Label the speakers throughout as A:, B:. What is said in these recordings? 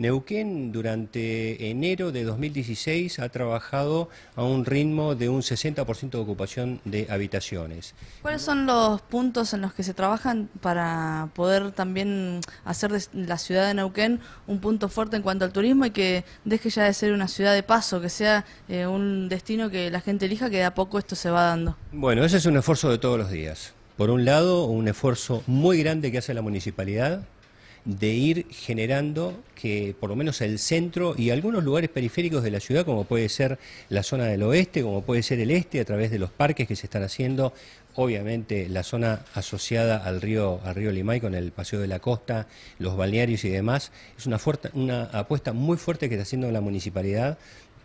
A: Neuquén durante enero de 2016 ha trabajado a un ritmo de un 60% de ocupación de habitaciones.
B: ¿Cuáles son los puntos en los que se trabajan para poder también hacer de la ciudad de Neuquén un punto fuerte en cuanto al turismo y que deje ya de ser una ciudad de paso, que sea eh, un destino que la gente elija, que de a poco esto se va dando?
A: Bueno, ese es un esfuerzo de todos los días. Por un lado, un esfuerzo muy grande que hace la municipalidad de ir generando que por lo menos el centro y algunos lugares periféricos de la ciudad, como puede ser la zona del oeste, como puede ser el este, a través de los parques que se están haciendo, obviamente la zona asociada al río, al río Limay con el Paseo de la Costa, los balnearios y demás, es una, fuerte, una apuesta muy fuerte que está haciendo la municipalidad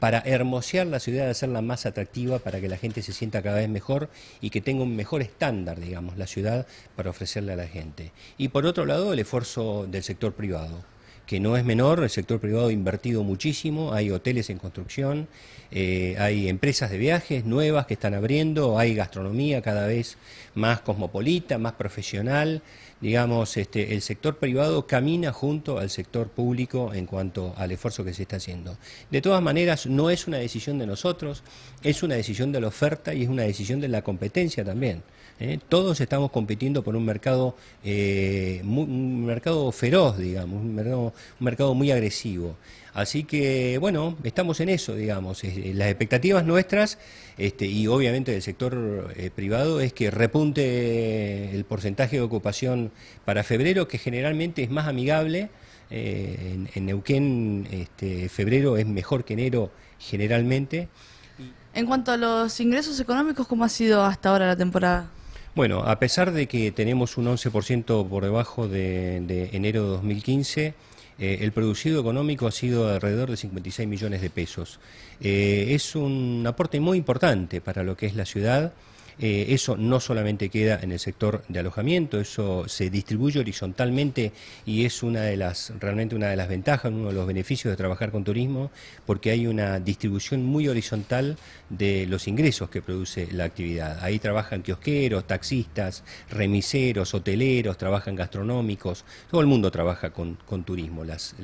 A: para hermosear la ciudad, hacerla más atractiva, para que la gente se sienta cada vez mejor y que tenga un mejor estándar, digamos, la ciudad para ofrecerle a la gente. Y por otro lado, el esfuerzo del sector privado que no es menor, el sector privado ha invertido muchísimo, hay hoteles en construcción, eh, hay empresas de viajes nuevas que están abriendo, hay gastronomía cada vez más cosmopolita, más profesional, digamos, este, el sector privado camina junto al sector público en cuanto al esfuerzo que se está haciendo. De todas maneras, no es una decisión de nosotros, es una decisión de la oferta y es una decisión de la competencia también. ¿eh? Todos estamos compitiendo por un mercado, eh, un mercado feroz, digamos, un un mercado muy agresivo. Así que, bueno, estamos en eso, digamos. Eh, las expectativas nuestras, este, y obviamente del sector eh, privado, es que repunte el porcentaje de ocupación para febrero, que generalmente es más amigable. Eh, en, en, Neuquén, este, febrero es mejor que enero generalmente.
B: En cuanto a los ingresos económicos, ¿cómo ha sido hasta ahora la temporada?
A: Bueno, a pesar de que tenemos un 11% por debajo de, de enero de 2015, eh, el producido económico ha sido alrededor de 56 millones de pesos. Eh, es un aporte muy importante para lo que es la ciudad. Eh, eso no solamente queda en el sector de alojamiento, eso se distribuye horizontalmente y es una de las, realmente una de las ventajas, uno de los beneficios de trabajar con turismo, porque hay una distribución muy horizontal de los ingresos que produce la actividad. Ahí trabajan kiosqueros, taxistas, remiseros, hoteleros, trabajan gastronómicos, todo el mundo trabaja con, turismo. las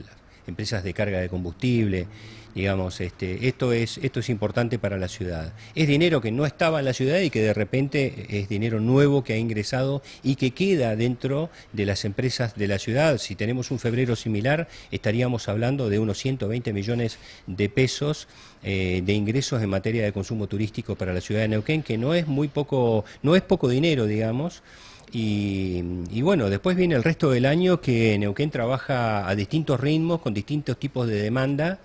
A: empresas de carga de combustible, digamos, este, esto, es, esto es importante para la ciudad. Es dinero que no estaba en la ciudad y que de repente es dinero nuevo que ha ingresado y que queda dentro de las empresas de la ciudad. Si tenemos un febrero similar, estaríamos hablando de unos 120 millones de pesos eh, de ingresos en materia de consumo turístico para la ciudad de Neuquén, que no es muy poco, no es poco dinero, digamos. y, bueno, después viene el resto del año que Neuquén trabaja a distintos ritmos, con distintos tipos de demanda.